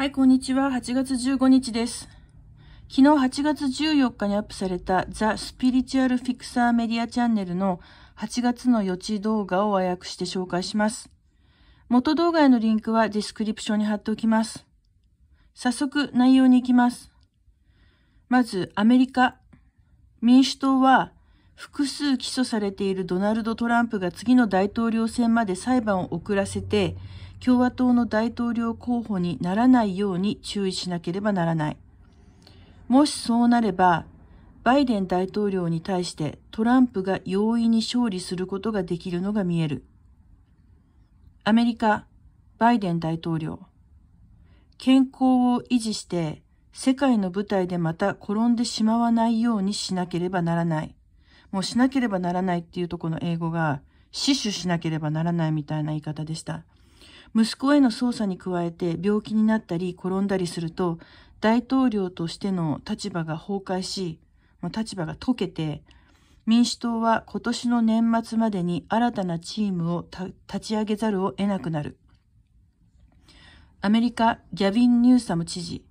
はい、こんにちは。8月15日です。昨日8月14日にアップされたザ・スピリチュアル・フィクサー・メディアチャンネルの8月の予知動画を和訳して紹介します。元動画へのリンクはディスクリプションに貼っておきます。早速内容に行きます。まず、アメリカ。民主党は複数起訴されているドナルド・トランプが次の大統領選まで裁判を遅らせて、共和党の大統領候補にならないように注意しなければならない。もしそうなれば、バイデン大統領に対してトランプが容易に勝利することができるのが見える。アメリカ、バイデン大統領。健康を維持して世界の舞台でまた転んでしまわないようにしなければならない。もうしなければならないっていうとこの英語が死守しなければならないみたいな言い方でした。息子への捜査に加えて病気になったり転んだりすると、大統領としての立場が崩壊し、立場が溶けて、民主党は今年の年末までに新たなチームを立ち上げざるを得なくなる。アメリカ、ギャビン・ニューサム知事。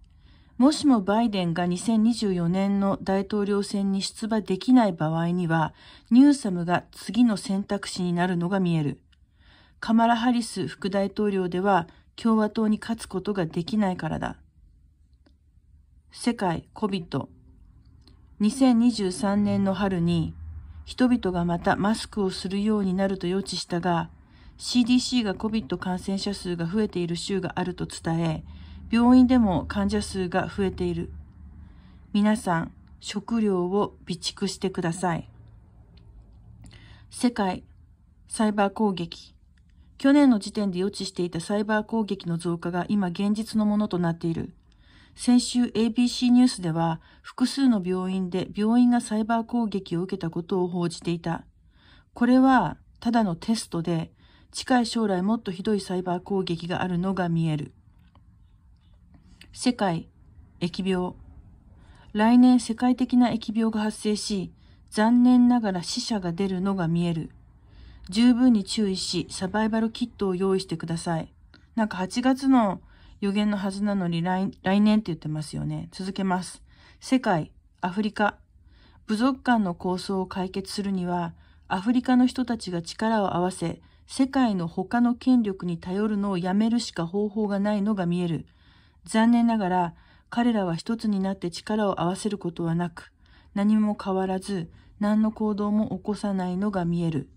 もしもバイデンが2024年の大統領選に出馬できない場合には、ニューサムが次の選択肢になるのが見える。カマラ・ハリス副大統領では共和党に勝つことができないからだ。世界 COVID2023 年の春に人々がまたマスクをするようになると予知したが CDC が COVID 感染者数が増えている州があると伝え病院でも患者数が増えている。皆さん食料を備蓄してください。世界サイバー攻撃去年の時点で予知していたサイバー攻撃の増加が今現実のものとなっている。先週 ABC ニュースでは複数の病院で病院がサイバー攻撃を受けたことを報じていた。これはただのテストで近い将来もっとひどいサイバー攻撃があるのが見える。世界、疫病。来年世界的な疫病が発生し、残念ながら死者が出るのが見える。十分に注意し、サバイバルキットを用意してください。なんか8月の予言のはずなのに来年って言ってますよね。続けます。世界、アフリカ。部族間の構想を解決するには、アフリカの人たちが力を合わせ、世界の他の権力に頼るのをやめるしか方法がないのが見える。残念ながら、彼らは一つになって力を合わせることはなく、何も変わらず、何の行動も起こさないのが見える。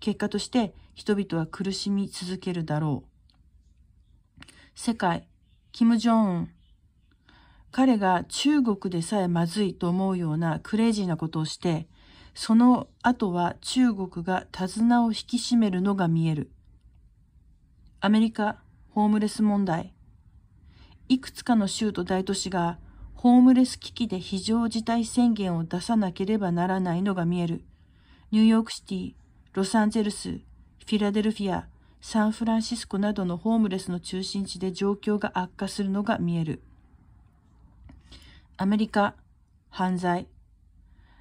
結果として人々は苦しみ続けるだろう。世界、キム・ジョンウン。彼が中国でさえまずいと思うようなクレイジーなことをして、その後は中国が手綱を引き締めるのが見える。アメリカ、ホームレス問題。いくつかの州と大都市がホームレス危機で非常事態宣言を出さなければならないのが見える。ニューヨークシティ、ロサンゼルス、フィラデルフィア、サンフランシスコなどのホームレスの中心地で状況が悪化するのが見える。アメリカ、犯罪。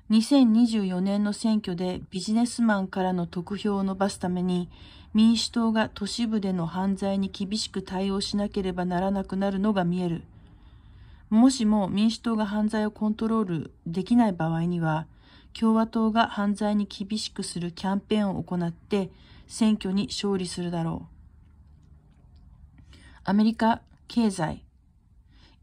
2024年の選挙でビジネスマンからの得票を伸ばすために民主党が都市部での犯罪に厳しく対応しなければならなくなるのが見える。もしも民主党が犯罪をコントロールできない場合には共和党が犯罪に厳しくするキャンペーンを行って選挙に勝利するだろう。アメリカ経済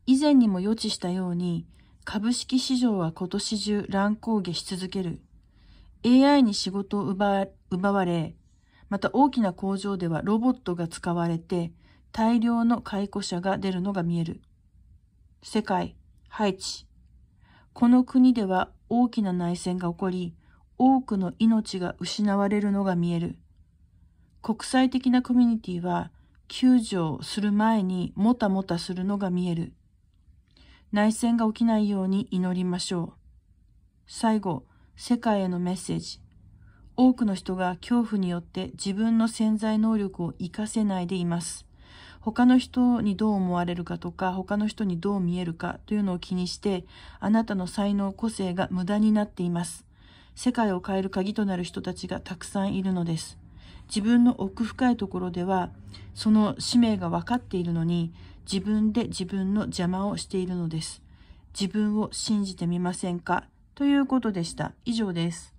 以前にも予知したように株式市場は今年中乱高下し続ける。AI に仕事を奪われ、また大きな工場ではロボットが使われて大量の解雇者が出るのが見える。世界、ハイチ。この国では大きな内戦が起こり、多くの命が失われるのが見える。国際的なコミュニティは、救助をする前にもたもたするのが見える。内戦が起きないように祈りましょう。最後、世界へのメッセージ。多くの人が恐怖によって自分の潜在能力を活かせないでいます。他の人にどう思われるかとか、他の人にどう見えるかというのを気にして、あなたの才能、個性が無駄になっています。世界を変える鍵となる人たちがたくさんいるのです。自分の奥深いところでは、その使命が分かっているのに、自分で自分の邪魔をしているのです。自分を信じてみませんかということでした。以上です。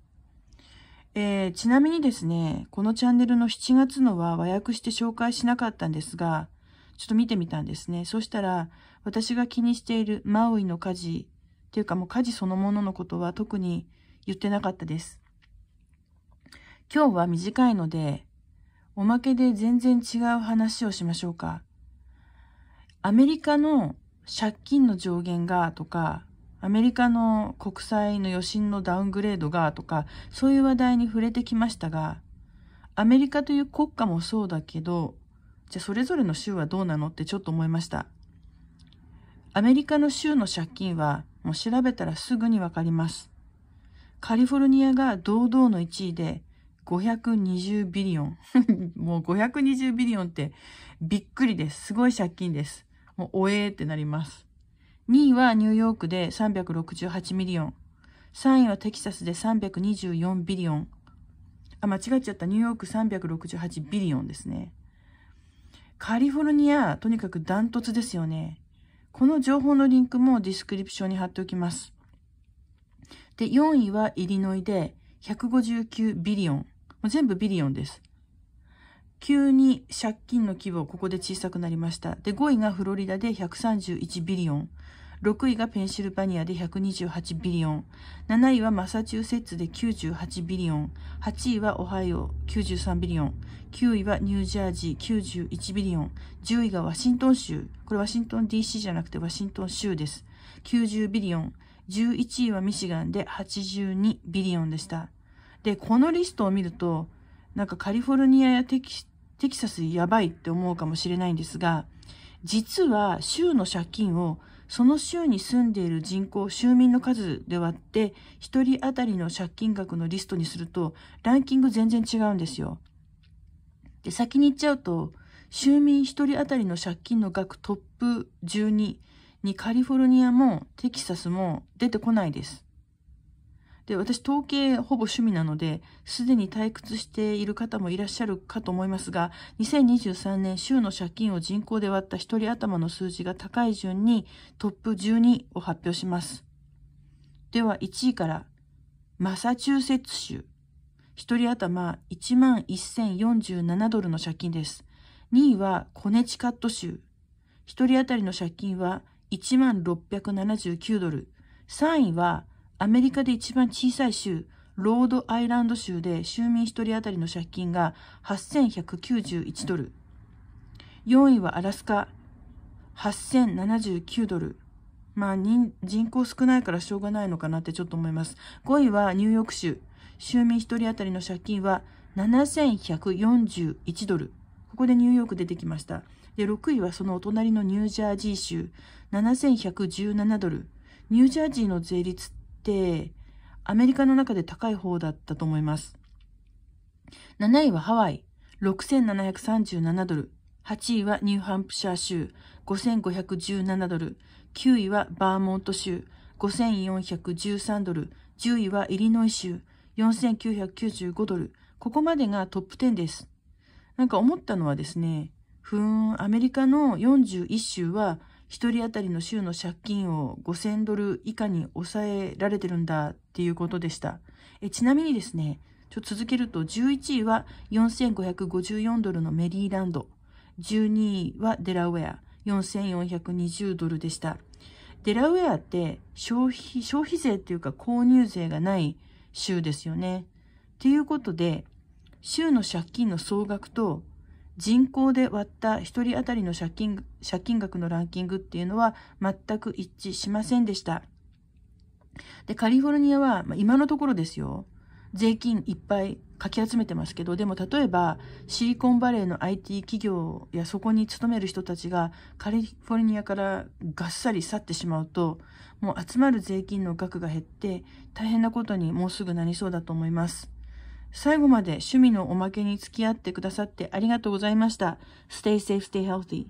えー、ちなみにですね、このチャンネルの7月のは和訳して紹介しなかったんですが、ちょっと見てみたんですね。そしたら、私が気にしているマウイの火事、っていうかもう火事そのもののことは特に言ってなかったです。今日は短いので、おまけで全然違う話をしましょうか。アメリカの借金の上限がとか、アメリカの国債の余震のダウングレードがとか、そういう話題に触れてきましたが、アメリカという国家もそうだけど、じゃあそれぞれの州はどうなのってちょっと思いました。アメリカの州の借金はもう調べたらすぐにわかります。カリフォルニアが堂々の1位で520ビリオン。もう520ビリオンってびっくりです。すごい借金です。もうおえーってなります。2位はニューヨークで368ミリオン。3位はテキサスで324ビリオン。あ、間違っちゃった。ニューヨーク368ビリオンですね。カリフォルニア、とにかくダントツですよね。この情報のリンクもディスクリプションに貼っておきます。で、4位はイリノイで159ビリオン。もう全部ビリオンです。急に借金の規模、ここで小さくなりました。で、5位がフロリダで131ビリオン。6位がペンシルバニアで128ビリオン、7位はマサチューセッツで98ビリオン、8位はオハイオ93ビリオン、9位はニュージャージー91ビリオン、10位がワシントン州、これワシントン DC じゃなくてワシントン州です。90ビリオン、11位はミシガンで82ビリオンでした。で、このリストを見ると、なんかカリフォルニアやテキテキサスやばいって思うかもしれないんですが、実は州の借金をその州に住んでいる人口、州民の数で割って、1人当たりの借金額のリストにすると、ランキング全然違うんですよ。で、先に言っちゃうと、州民1人当たりの借金の額トップ12にカリフォルニアもテキサスも出てこないです。で、私、統計ほぼ趣味なので、すでに退屈している方もいらっしゃるかと思いますが、2023年、週の借金を人口で割った一人頭の数字が高い順にトップ12を発表します。では、1位から、マサチューセッツ州。一人頭11,047ドルの借金です。2位はコネチカット州。一人当たりの借金は1679ドル。3位はアメリカで一番小さい州、ロードアイランド州で州民1人当たりの借金が8191ドル。4位はアラスカ、8079ドル。まあ人、人口少ないからしょうがないのかなってちょっと思います。5位はニューヨーク州。州民1人当たりの借金は7141ドル。ここでニューヨーク出てきました。で、6位はそのお隣のニュージャージー州。7117ドル。ニュージャージーの税率って、アメリカの中で高い方だったと思います。7位はハワイ、6737ドル。8位はニューハンプシャー州、5517ドル。9位はバーモント州、5413ドル。10位はイリノイ州、4995ドル。ここまでがトップ10です。なんか思ったのはですね、ふーん、アメリカの41州は1人当たりの州の借金を5000ドル以下に抑えられてるんだっていうことでした。えちなみにですね、ちょっと続けると11位は4554ドルのメリーランド、12位はデラウェア、4420ドルでした。デラウェアって消費、消費税っていうか購入税がない州ですよね。とていうことで、州の借金の総額と人口で割った1人当たりの借金借金額のランキングっていうのは全く一致しませんでした。で、カリフォルニアは、まあ、今のところですよ、税金いっぱいかき集めてますけど、でも例えばシリコンバレーの IT 企業やそこに勤める人たちがカリフォルニアからがっさり去ってしまうと、もう集まる税金の額が減って大変なことにもうすぐなりそうだと思います。最後まで趣味のおまけに付き合ってくださってありがとうございました。Stay safe, stay healthy.